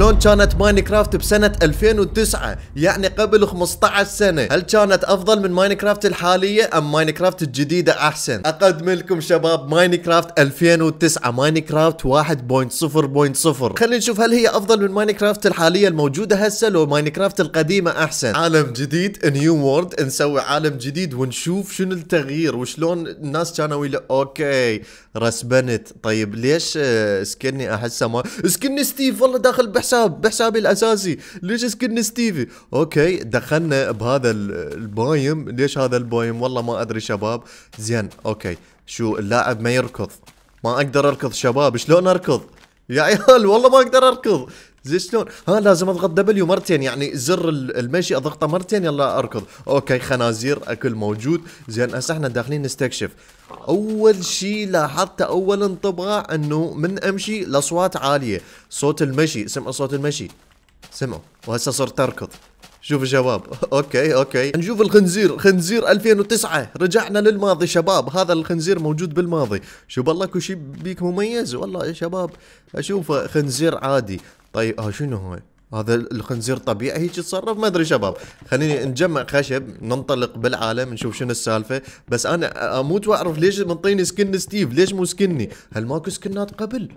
شلون كانت ماينكرافت بسنة 2009 يعني قبل 15 سنة هل كانت افضل من ماينكرافت الحالية ام ماينكرافت الجديدة احسن اقدم لكم شباب ماينكرافت 2009 ماينكرافت 1.0.0 خلينا نشوف هل هي افضل من ماينكرافت الحالية الموجودة هسه لو ماينكرافت القديمة احسن عالم جديد نيو وورد نسوي عالم جديد ونشوف شنو التغيير وشلون الناس كانوا يقولوا اوكي رسبنت طيب ليش آه، سكني احسه ما سكني ستيف والله داخل بحسن بحساب بحسابي الاساسي ليش سكن ستيفي اوكي دخلنا بهذا البايم ليش هذا البايم والله ما ادري شباب زين اوكي شو اللاعب ما يركض ما اقدر اركض شباب شلون اركض يا عيال والله ما اقدر اركض زي شلون ها لازم اضغط دبليو مرتين يعني زر المشي اضغطه مرتين يلا اركض اوكي خنازير اكل موجود زين هسه احنا داخلين نستكشف اول شيء لاحظته اول انطباع انه من امشي الاصوات عاليه صوت المشي سمعوا صوت المشي سمعوا وهسه صرت اركض شوفوا شباب اوكي اوكي نشوف الخنزير خنزير 2009 رجعنا للماضي شباب هذا الخنزير موجود بالماضي شو بالله كل شيء بيك مميز والله يا شباب اشوفه خنزير عادي طيب اه شنو هاي؟ هذا الخنزير طبيعي هيك يتصرف ما ادري شباب خليني نجمع خشب ننطلق بالعالم نشوف شنو السالفه بس انا اموت واعرف ليش منطيني سكن ستيف ليش مو سكني هل ماكو سكنات قبل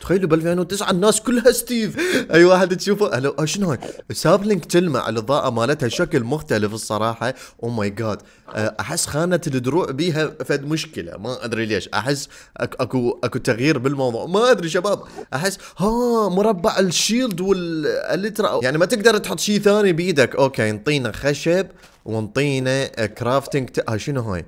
تخيلوا ب 2009 الناس كلها ستيف اي واحد تشوفه هلا شنو هاي سابلينج تلمع الاضاءه مالتها شكل مختلف الصراحه او ماي جاد احس خانه الدروع بيها فد مشكله ما ادري ليش احس اكو اكو تغيير بالموضوع ما ادري شباب احس ها مربع الشيلد والالترا يعني ما تقدر تحط شيء ثاني بايدك اوكي نطينا خشب ونطينا كرافتنج ت... أه، شنو هاي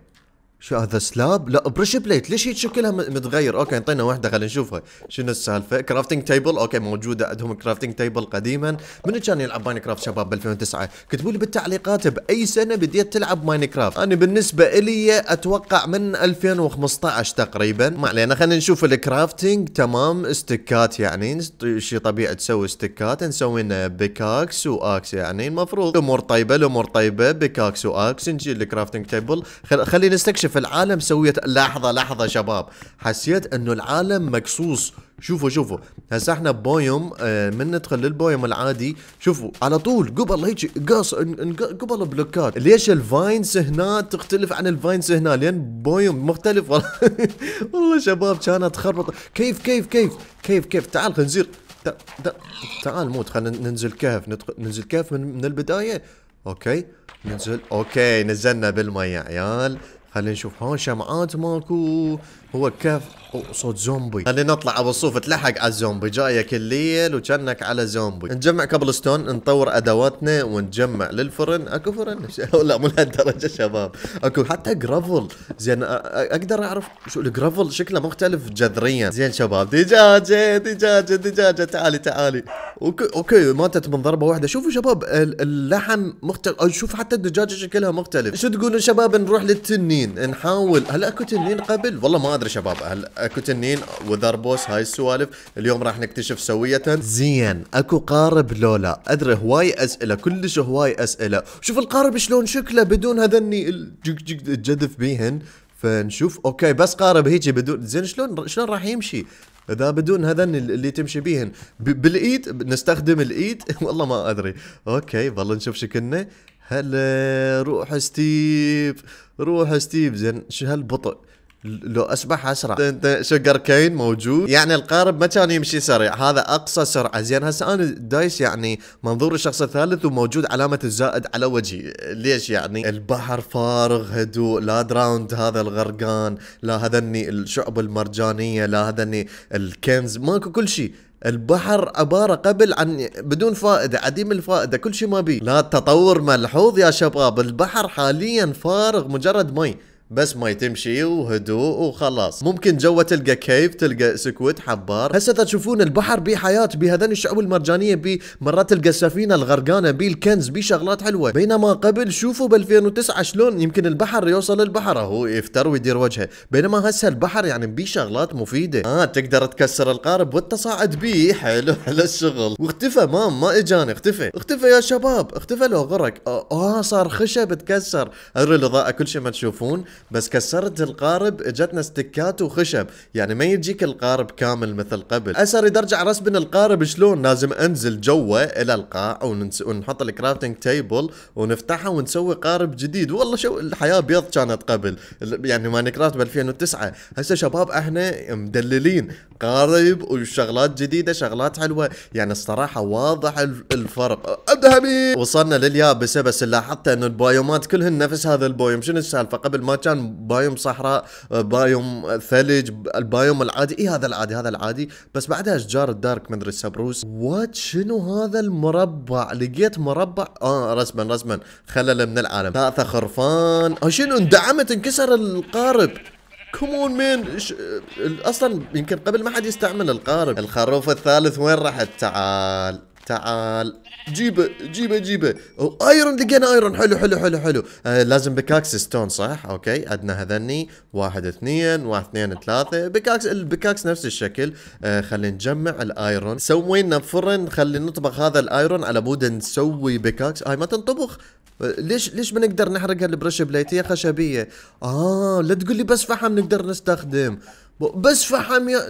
شو هذا سلاب؟ لا بريش بليت ليش هيك شكلها متغير؟ اوكي انطينا واحدة خلينا نشوفها شنو السالفة؟ كرافتنج تيبل اوكي موجودة عندهم كرافتنج تيبل قديما، من كان يلعب ماين كرافت شباب ب 2009 كتبوا لي بالتعليقات بأي سنة بديت تلعب ماين كرافت؟ أنا بالنسبة إلي أتوقع من 2015 تقريبا، ما علينا خلينا نشوف الكرافتنج تمام استكات يعني شيء طبيعي تسوي استكات نسوي لنا بيكاكس واكس يعني المفروض الأمور طيبة الأمور طيبة بيكاكس واكس نجي الكرافتنج تيبل خلينا نستكشف في العالم سويت لحظه لحظه شباب حسيت انه العالم مقصوص شوفوا شوفوا هسه احنا بويوم آه، من ندخل للبويم العادي شوفوا على طول قبل هيك قص قبل بلوكات ليش الفاينز هنا تختلف عن الفاينز هنا لان بويم مختلف والله والله شباب كانت خربطه كيف كيف كيف كيف كيف تعال خنزير تعال موت خلينا ننزل كهف ننزل كهف من, من البدايه اوكي ننزل اوكي نزلنا بالمي يا عيال خلينا نشوف ها شمعات ماكو هو كيف صوت زومبي خلينا نطلع ابو الصوف تلحق على الزومبي جايك الليل وكانك على زومبي نجمع ستون نطور ادواتنا ونجمع للفرن اكو فرن لا مو لهالدرجه شباب اكو حتى جرافل زين اقدر اعرف شو الجرافل شكله مختلف جذريا زين شباب دجاجه دجاجه دجاجه تعالي تعالي اوكي اوكي ماتت من ضربه واحده شوفوا شباب اللحم مختلف شوف حتى الدجاجه شكلها مختلف شو تقولوا شباب نروح للتنين نحاول هل اكو تنين قبل والله ما ادري ادري شباب هل اكو تنين وذربوس هاي السوالف اليوم راح نكتشف سويه زين اكو قارب لولا ادري هواي اسئله كلش هواي اسئله شوف القارب شلون شكله بدون هذني الجدف بيهن فنشوف اوكي بس قارب هيجي بدون زين شلون شلون راح يمشي اذا بدون هذن اللي تمشي بيهن بالايد نستخدم الايد والله ما ادري اوكي والله نشوف شكلنا هلا روح ستيف روح ستيف زين شو هالبطء لو اسبح اسرع انت شجر كين موجود يعني القارب ما كان يمشي سريع هذا اقصى سرعه زين هسه انا دايس يعني منظور الشخص الثالث وموجود علامه الزائد على وجهي ليش يعني البحر فارغ هدوء لا دراوند هذا الغرقان لا هذني الشعب المرجانيه لا هذني الكنز ماكو كل شيء البحر عبارة قبل عن بدون فائدة عديم الفائدة كل شيء ما بيه لا تطور ملحوظ يا شباب البحر حاليا فارغ مجرد مي بس ما تمشي وهدوء وخلاص ممكن جوا تلقى كيف تلقى سكوت حبار هسه تشوفون البحر بيه حياة بهذن الشعوب المرجانية بي مرات تلقى السفينة الغرقانة بيه الكنز بيه شغلات حلوة بينما قبل شوفوا ب 2009 شلون يمكن البحر يوصل البحر هو يفتر ويدير وجهه بينما هسه البحر يعني بيه شغلات مفيدة اه تقدر تكسر القارب والتصاعد بيه حلو حلو الشغل واختفى مام ما اجانا اختفى اختفى يا شباب اختفى لو غرق اه, آه، صار خشب تكسر الإضاءة كل شيء ما تشوفون بس كسرت القارب اجتنا استكات وخشب يعني ما يجيك القارب كامل مثل قبل هسه اريد ارجع رسبن القارب شلون لازم انزل جوا الى القاع وننس... ونحط الكرافتنج تيبل ونفتحها ونسوي قارب جديد والله شو الحياه بيض كانت قبل يعني ماينكرافت ب 2009 هسه شباب احنا مدللين قارب وشغلات جديده شغلات حلوه يعني الصراحه واضح الفرق ابدا وصلنا لليابسه بس لاحظت انه البايومات كلهن نفس هذا البويوم شنو السالفه قبل ما كان كان بايوم صحراء آه، بايوم ثلج البايوم العادي اي هذا العادي هذا العادي بس بعدها اشجار الدارك من السبروس وات شنو هذا المربع لقيت مربع اه رسما رسما خلل من العالم ثلاثة خرفان اه شنو اندعمت انكسر القارب كمون مين ش... اصلا يمكن قبل ما حد يستعمل القارب الخروف الثالث وين راحت تعال تعال جيبه جيبه جيبه ايرون لقينا ايرون حلو حلو حلو حلو آه لازم بكاكس ستون صح اوكي عندنا هذني واحد اثنين واحد اثنين ثلاثه بكاكس البكاكس نفس الشكل آه خلينا نجمع الايرون سوينا فرن خلينا نطبخ هذا الايرون على مود نسوي بكاكس آه ما تنطبخ آه، ليش ليش ما نقدر نحرق هالبرش بليت هي خشبيه اه لا تقول لي بس فحم نقدر نستخدم بس فحم يا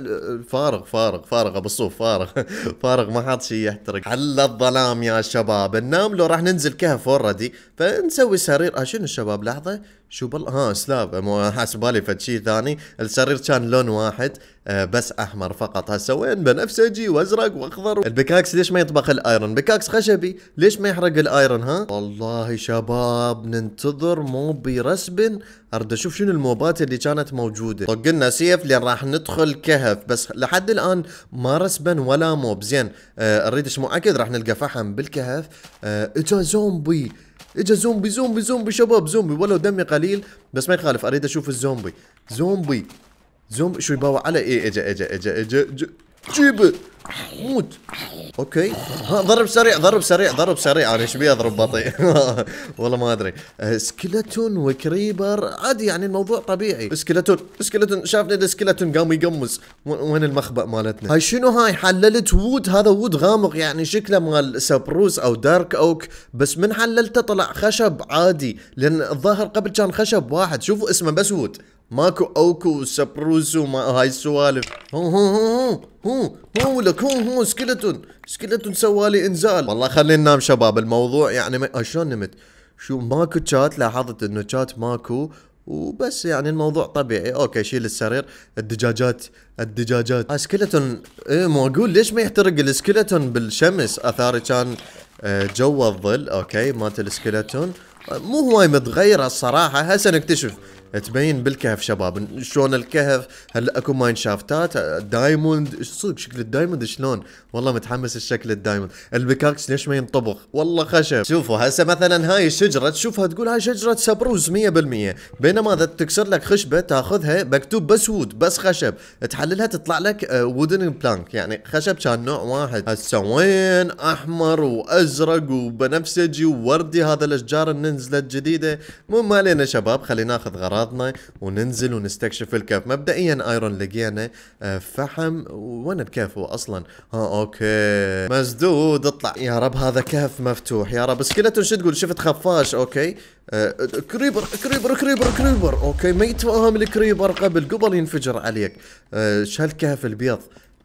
فارغ فارغ فارغ ابو الصوف فارغ فارغ ما حاط شيء يحترق حل الظلام يا شباب ننام لو راح ننزل كهف اوريدي فنسوي سرير آه، شنو الشباب لحظه شو بل ها سلاب حاسب بالي فد شيء ثاني السرير كان لون واحد آه، بس احمر فقط هسه وين بنفسجي وازرق واخضر و... البكاكس ليش ما يطبخ الايرون بكاكس خشبي ليش ما يحرق الايرون ها والله شباب ننتظر موبي رسبن ارد اشوف شنو الموبات اللي كانت موجوده طق لنا سيف لين راح ندخل كهف بس لحد الان ما رسبن ولا موب زين اريدش آه، اريد مؤكد راح نلقى فحم بالكهف آه اجا زومبي اجا زومبي زومبي زومبي شباب زومبي ولو دمي قليل بس ما يخالف اريد اشوف الزومبي زومبي زومبي شو يباوع على ايه اجا اجا اجا اجا, إجا. جيبه موت اوكي ضرب سريع ضرب سريع ضرب سريع انا ايش بي اضرب بطيء والله ما ادري أه، سكلتون وكريبر عادي يعني الموضوع طبيعي سكلتون سكلتون شافني السكلتون قام يقمص وين المخبأ مالتنا هاي شنو هاي حللت وود هذا وود غامق يعني شكله مال سبروس او دارك اوك بس من حللته طلع خشب عادي لان الظاهر قبل كان خشب واحد شوفوا اسمه بس وود ماكو اوكو سبروسو ما هاي السوالف هو هو هو هو هو لك هو هو سكلتون سكلتون سوالي انزال والله خلينا ننام شباب الموضوع يعني ما... آه، شلون نمت شو ماكو تشات لاحظت انه تشات ماكو وبس يعني الموضوع طبيعي اوكي شيل السرير الدجاجات الدجاجات آه، سكلتون ايه مو اقول ليش ما يحترق السكلتون بالشمس اثاري كان آه، جوا الظل اوكي مات السكلتون مو هواي متغيره الصراحه هسه نكتشف تبين بالكهف شباب شلون الكهف هل اكو ماين شافتات دايموند صدق شكل الدايموند شلون والله متحمس الشكل الدايموند البيكاكس ليش ما ينطبخ والله خشب شوفوا هسه مثلا هاي الشجره تشوفها تقول هاي شجره سبروز 100% بينما اذا تكسر لك خشبه تاخذها مكتوب بس وود بس خشب تحللها تطلع لك وودن آه، بلانك يعني خشب كان نوع واحد هسه وين احمر وازرق وبنفسجي ووردي هذا الاشجار اللي نزلت جديده مو ما علينا شباب خلينا ناخذ غراض اغراضنا وننزل ونستكشف الكهف مبدئيا ايرون لقينا آه، فحم وين الكهف هو اصلا ها اوكي مسدود اطلع يا رب هذا كهف مفتوح يا رب سكلتون شو تقول شفت خفاش اوكي آه، كريبر كريبر كريبر كريبر اوكي ما يتفاهم الكريبر قبل قبل ينفجر عليك آه، شال كهف البيض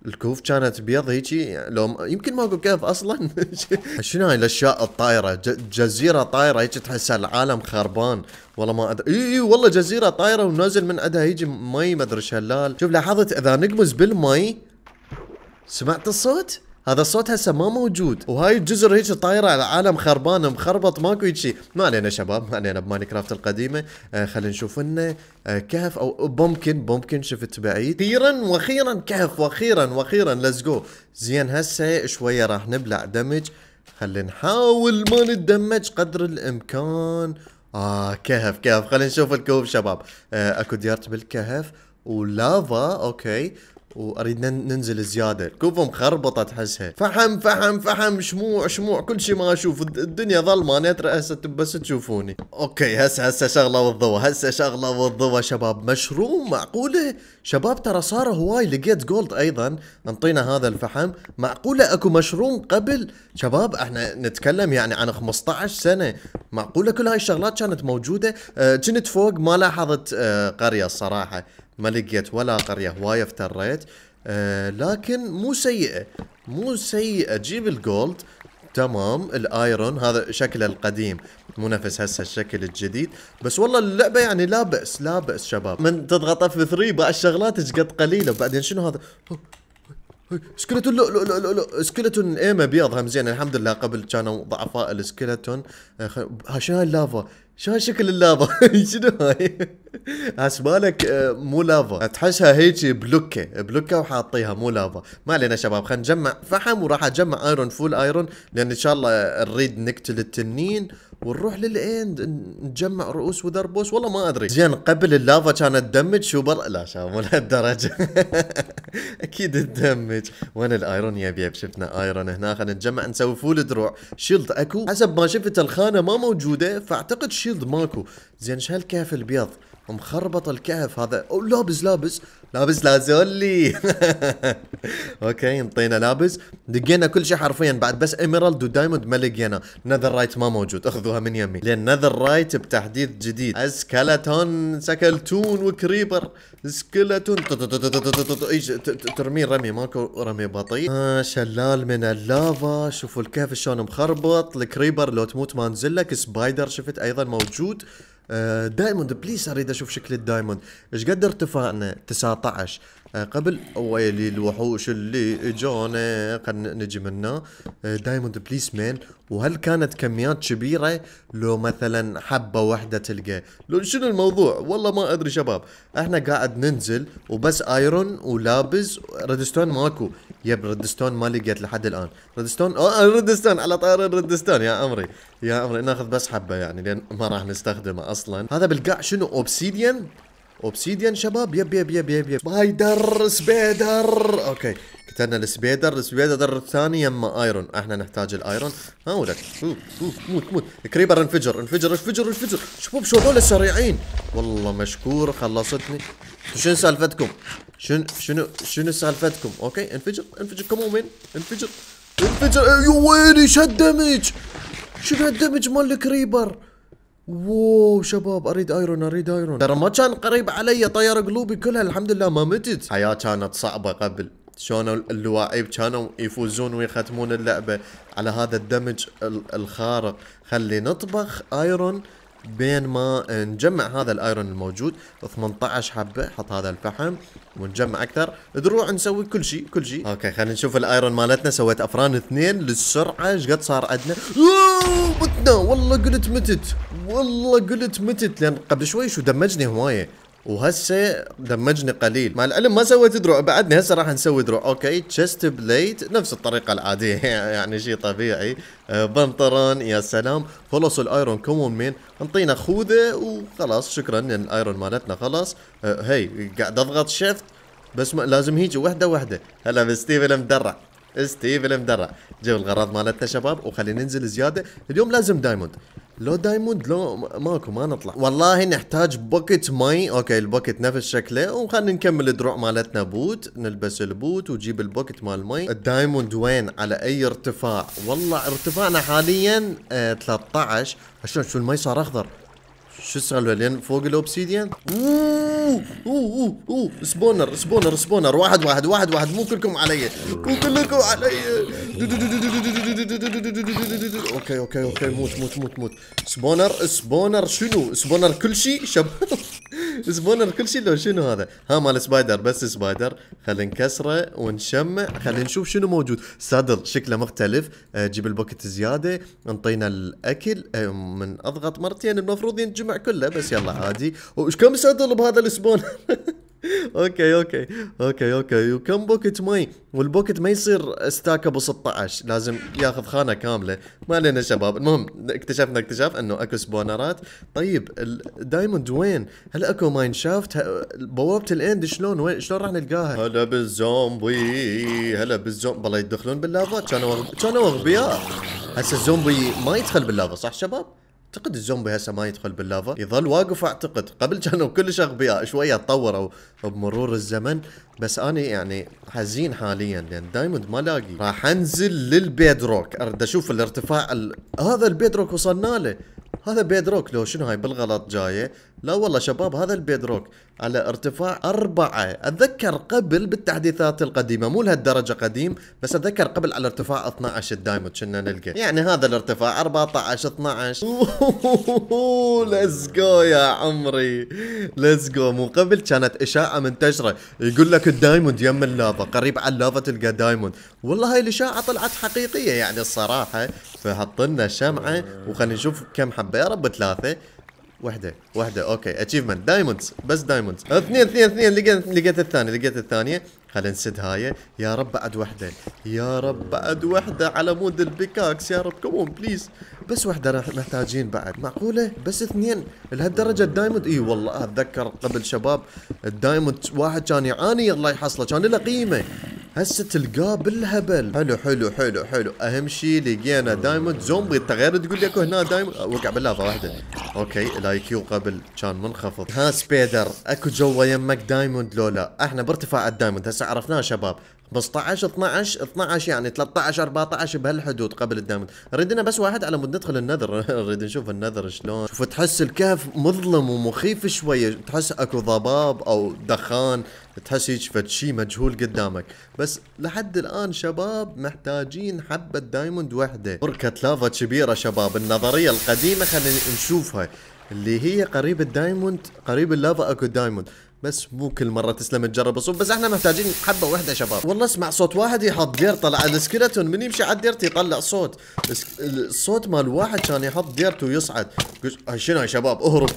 الكهوف كانت بيض هيك يعني لو يمكن ما اقول كهف اصلا شنو هاي الاشياء الطايره جزيره طايره هيك تحس العالم خربان والله ما ادري اي اي والله جزيره طايره ونازل من عندها هيجي مي ما ادري شلال شوف لاحظت اذا نقمز بالمي سمعت الصوت؟ هذا الصوت هسه ما موجود وهاي الجزر هيك طايره على عالم خربان مخربط ماكو هيك شيء ما علينا شباب ما علينا بماين كرافت القديمه آه خلينا نشوف لنا آه كهف او بومكن بومكن شفت بعيد اخيرا واخيرا كهف واخيرا واخيرا ليتس جو زين هسه شويه راح نبلع دمج خلينا نحاول ما نتدمج قدر الامكان اه كهف كهف خلينا نشوف الكهوف شباب آه اكو ديارت بالكهف ولافا اوكي واريد ننزل زياده كوفه مخربطه تحسها فحم فحم فحم شموع شموع كل شيء ما اشوف الدنيا ظلمه انا ترى هسه بس تشوفوني اوكي هسه هسه شغله والضوء هسه شغله والضوء شباب مشروم معقوله شباب ترى صار هواي لقيت جولد ايضا انطينا هذا الفحم معقوله اكو مشروم قبل شباب احنا نتكلم يعني عن 15 سنه معقوله كل هاي الشغلات كانت موجوده آه، كنت أه فوق ما لاحظت أه قريه الصراحه ما لقيت ولا قرية هواية افتريت آه لكن مو سيئة مو سيئة جيب الجولد تمام الايرون هذا شكله القديم مو نفس هسه الشكل الجديد بس والله اللعبه يعني لا باس لا باس شباب من تضغط اف 3 بقى الشغلات ايش قد قليله وبعدين شنو هذا سكلتون لو لو لو لو سكلتون ايمه بيض هم زين الحمد لله قبل كانوا ضعفاء السكلتون آه، ها شنو هاي اللافا شو هالشكل اللافا شنو هاي عشبالك آه، مو لافا تحسها هيك بلوكه بلوكه وحاطيها مو لافا ما علينا شباب خلينا نجمع فحم وراح اجمع ايرون فول ايرون لان ان شاء الله نريد نقتل التنين ونروح للاند نجمع رؤوس وذربوس والله ما ادري زين قبل اللافا كانت تدمج شو بر... لا شباب مو لهالدرجه اكيد تدمج وين الايرون يا بيب شفنا ايرون هنا خلينا نجمع نسوي فول دروع شيلد اكو حسب ما شفت الخانه ما موجوده فاعتقد شيلد ماكو زين شحال كاف البيض مخربط الكهف هذا أو لابس لابس لابس لازولي اوكي انطينا لابس دقينا كل شيء حرفيا بعد بس ايميرالد ودايموند ما لقينا نذر رايت ما موجود اخذوها من يمي لان نذر رايت بتحديث جديد اسكلتون سكلتون وكريبر سكلتون ترمي رمي ماكو رمي بطيء آه شلال من اللافا شوفوا الكهف شلون مخربط الكريبر لو تموت ما انزل لك سبايدر شفت ايضا موجود آه، دايموند بليز اريد اشوف شكل الدايموند ايش قد ارتفاعنا 19 آه، قبل ويلي الوحوش اللي اجونا خلينا نجي منه آه، دايموند بليس مان وهل كانت كميات كبيره لو مثلا حبه واحده تلقى لو شنو الموضوع والله ما ادري شباب احنا قاعد ننزل وبس ايرون ولابز ريدستون ماكو يب ريدستون ما لقيت لحد الان ريدستون اه ريدستون على طار ريدستون يا عمري يا عمري ناخذ بس حبه يعني لان ما راح نستخدمه اصلا هذا بالقاع شنو اوبسيديان اوبسيديان شباب يب يب يب يب يب سبايدر سبيدر اوكي قتلنا السبيدر السبيدر الثاني يما ايرون احنا نحتاج الايرون ها ولك موت موت كريبر انفجر انفجر انفجر انفجر شباب شو هذول سريعين والله مشكور خلصتني شنو سالفتكم شنو شنو شنو سالفتكم اوكي انفجر انفجر كمومين من انفجر انفجر يا أيوة، ويلي شد دمج شنو هالدمج مال الكريبر واو شباب اريد ايرون اريد ايرون ترى ما كان قريب علي طير قلوبي كلها الحمد لله ما متت حياة كانت صعبة قبل شلون اللواعيب كانوا يفوزون ويختمون اللعبة على هذا الدمج الخارق خلي نطبخ ايرون بين ما نجمع هذا الايرون الموجود 18 حبه حط هذا الفحم ونجمع اكثر دروع نسوي كل شيء كل شيء اوكي خلينا نشوف الايرون مالتنا سويت افران اثنين للسرعه ايش قد صار عندنا متنا والله قلت متت والله قلت متت لان قبل شوي شو دمجني هوايه وهسه دمجني قليل مع العلم ما سويت درو بعدني هسه راح نسوي درو اوكي تشست بليت نفس الطريقه العاديه يعني شيء طبيعي آه، بنطرون يا سلام خلص الايرون كمون مين انطينا خوذه وخلاص شكرا يعني الايرون مالتنا خلاص هي آه، قاعد اضغط شيفت بس ما لازم هيجي وحده وحده هلا بستيف المدرع ستيف المدرع جيب الغراض مالتنا شباب وخلينا ننزل زياده اليوم لازم دايموند لو دايموند لو ماكو ما نطلع والله نحتاج بوكيت مي اوكي البوكيت نفس شكله وخلنا نكمل الدروع مالتنا بوت نلبس البوت وجيب البوكيت مال مي الدايموند وين على اي ارتفاع والله ارتفاعنا حاليا آه 13 عشان شو المي صار اخضر شو السالفه لين فوق الاوبسيديان اوه اوه اوه سبونر سبونر سبونر واحد واحد واحد واحد مو كلكم علي مو كلكم علي اوكي اوكي اوكي موت موت موت موت سبونر سبونر شنو سبونر كل شيء شب سبونر كل شيء لو شنو هذا ها مال سبايدر بس سبايدر خلينا نكسره ونشمع خلينا نشوف شنو موجود صدر شكله مختلف آه، جيب البوكت زياده انطينا الاكل آه، من اضغط مرتين المفروض ينجمع كله بس يلا عادي وش كم صدر بهذا السبونر اوكي اوكي اوكي اوكي وكم بوكت مي والبوكت ما يصير ستاك ابو 16 لازم ياخذ خانه كامله ما علينا شباب المهم اكتشفنا اكتشاف انه اكو سبونرات طيب الدايموند وين هل اكو ماين شافت بوابه الاند شلون وين شلون راح نلقاها هلا بالزومبي هلا بالزومبي بالله يدخلون باللافا كانوا كانوا اغبياء هسه الزومبي ما يدخل باللافا صح شباب اعتقد الزومبي هسه ما يدخل باللافا يظل واقف اعتقد قبل كانوا كلش اغبياء شويه تطوروا بمرور الزمن بس انا يعني حزين حاليا لان دايموند ما لاقي راح انزل للبيدروك ارد اشوف الارتفاع ال... هذا البيدروك وصلنا له هذا بيدروك لو شنو هاي بالغلط جايه لا والله شباب هذا البيدروك على ارتفاع أربعة أتذكر قبل بالتحديثات القديمة مو لهالدرجة قديم بس أتذكر قبل على ارتفاع 12 الدايموند كنا نلقى يعني هذا الارتفاع 14 12 ليتس جو يا عمري ليتس جو مو قبل كانت إشاعة منتشرة يقول لك الدايموند يم اللافا قريب على اللافا تلقى دايموند والله هاي الإشاعة طلعت حقيقية يعني الصراحة لنا شمعة وخلينا نشوف كم حبة يا رب ثلاثة وحده وحده اوكي اتشيفمنت دايموندز بس دايموندز أه، اثنين اثنين اثنين لقيت لقيت الثانيه لقيت الثانيه خلينا نسد هاي يا رب بعد وحده يا رب بعد وحده على مود البيكاكس يا رب كمون بليز بس وحده محتاجين بعد معقوله بس اثنين لهالدرجه الدايموند اي والله اتذكر قبل شباب الدايموند واحد كان يعاني الله يحصله كان له قيمه هسه تلقاه بالهبل حلو حلو حلو حلو اهم شيء لقينا دايموند زومبي تغير تقول اكو هنا دايموند أه، وقع باللافا واحده اوكي الايكيو قبل كان منخفض ها سبيدر اكو جوا يمك دايموند لولا احنا بارتفاع الدايموند هسه عرفناه شباب بس 12 12 12 يعني 13 14 بهالحدود قبل الدامن ردنا بس واحد على مود ندخل النذر نريد نشوف النذر شلون شوف تحس الكهف مظلم ومخيف شويه تحس اكو ضباب او دخان تحس هيك فد شيء مجهول قدامك بس لحد الان شباب محتاجين حبه دايموند وحده بركه لافا كبيره شباب النظريه القديمه خلينا نشوفها اللي هي قريب الدايموند قريب اللافا اكو دايموند بس مو كل مره تسلم تجرب الصوب بس احنا محتاجين حبه واحده شباب والله اسمع صوت واحد يحط دير طلع السكلتون من يمشي على الديرت يطلع صوت الصوت مال واحد كان يحط ديرته ويصعد شنو يا شباب اهرب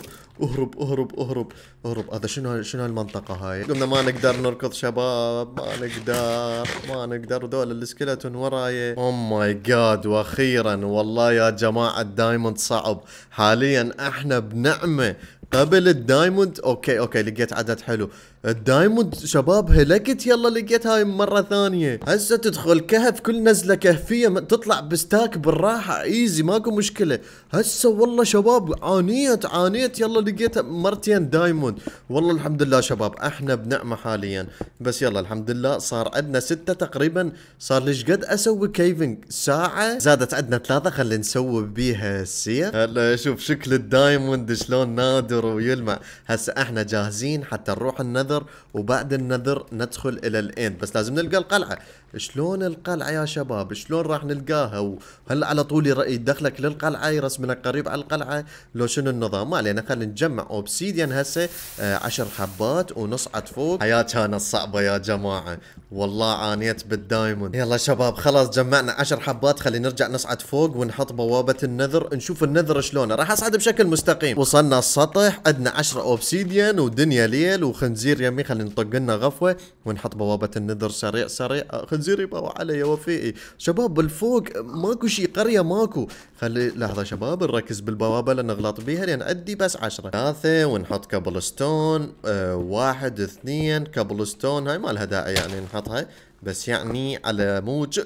اهرب اهرب اهرب اهرب هذا شنو شنو المنطقة هاي؟ قلنا ما نقدر نركض شباب ما نقدر ما نقدر ذول السكلتون وراي او ماي جاد واخيرا والله يا جماعة الدايموند صعب حاليا احنا بنعمة قبل الدايموند اوكي اوكي لقيت عدد حلو الدايموند شباب هلكت يلا لقيت هاي مرة ثانية هسه تدخل كهف كل نزلة كهفية تطلع بستاك بالراحة ايزي ماكو مشكلة هسه والله شباب عانيت عانيت يلا لقيت مرتين دايموند والله الحمد لله شباب احنا بنعمة حاليا بس يلا الحمد لله صار عندنا ستة تقريبا صار ليش قد اسوي كيفنج ساعة زادت عندنا ثلاثة خلينا نسوي بيها سية هلا شوف شكل الدايموند شلون نادر ينذر ويلمع هسه احنا جاهزين حتى نروح النذر وبعد النذر ندخل الى الاند بس لازم نلقى القلعه شلون القلعه يا شباب شلون راح نلقاها وهل على طول يدخلك للقلعه يرسمنا قريب على القلعه لو شنو النظام ما علينا خلينا نجمع اوبسيديان هسه آه، عشر حبات ونصعد فوق حياه كانت صعبه يا جماعه والله عانيت بالدايموند يلا شباب خلاص جمعنا عشر حبات خلينا نرجع نصعد فوق ونحط بوابة النذر نشوف النذر شلونه راح اصعد بشكل مستقيم وصلنا السطح عندنا 10 اوبسيديان ودنيا ليل وخنزير يمي خلينا نطق لنا غفوة ونحط بوابة النذر سريع سريع آه، خنزير يبا علي يا وفيئي شباب بالفوق ماكو شيء قرية ماكو خلي لحظة شباب نركز بالبوابة لنغلط بيها لان عندي بس 10 ثلاثة ونحط كابلستون أه واحد اثنين كابلستون هاي ما لها داعي يعني نحط نقاطها بس يعني على موج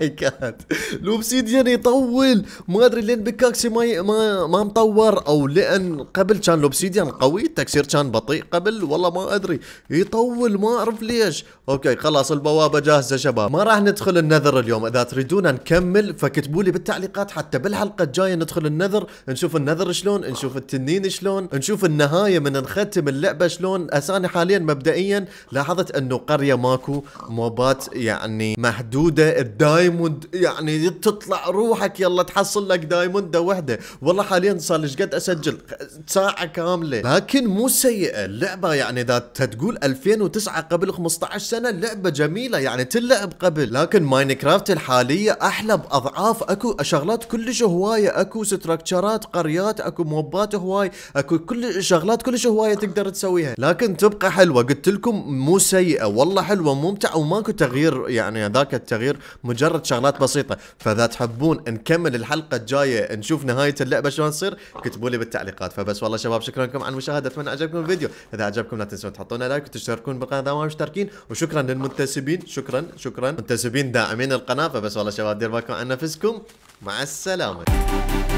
ماي جاد oh الاوبسيديان يطول ما ادري لين بكاكسي ما ما ما مطور او لان قبل كان الاوبسيديان قوي التكسير كان بطيء قبل والله ما ادري يطول ما اعرف ليش اوكي خلاص البوابه جاهزه شباب ما راح ندخل النذر اليوم اذا تريدون نكمل فكتبوا لي بالتعليقات حتى بالحلقه الجايه ندخل النذر نشوف النذر شلون نشوف التنين شلون نشوف النهايه من نختم اللعبه شلون اساني حاليا مبدئيا لاحظت انه قريه ماكو موبات يعني يعني محدوده الدايموند يعني تطلع روحك يلا تحصل لك دايموند وحده والله حاليا صار لي قد اسجل ساعه كامله لكن مو سيئه اللعبه يعني اذا تقول 2009 قبل 15 سنه اللعبه جميله يعني تلعب قبل لكن ماينكرافت الحاليه احلى باضعاف اكو شغلات كلش هوايه اكو ستراكشرات قريات اكو موبات هواي اكو كل شغلات كلش هوايه تقدر تسويها لكن تبقى حلوه قلت لكم مو سيئه والله حلوه ممتعه وماكو تغيير يعني يعني ذاك التغيير مجرد شغلات بسيطه فاذا تحبون نكمل الحلقه الجايه نشوف نهايه اللعبه شلون تصير اكتبوا لي بالتعليقات فبس والله شباب شكرا لكم على المشاهده اتمنى عجبكم الفيديو اذا عجبكم لا تنسون تحطون لايك وتشتركون بالقناه دائما مشتركين وشكرا للمنتسبين شكرا شكرا منتسبين داعمين القناه فبس والله شباب دير بالكم عن نفسكم مع السلامه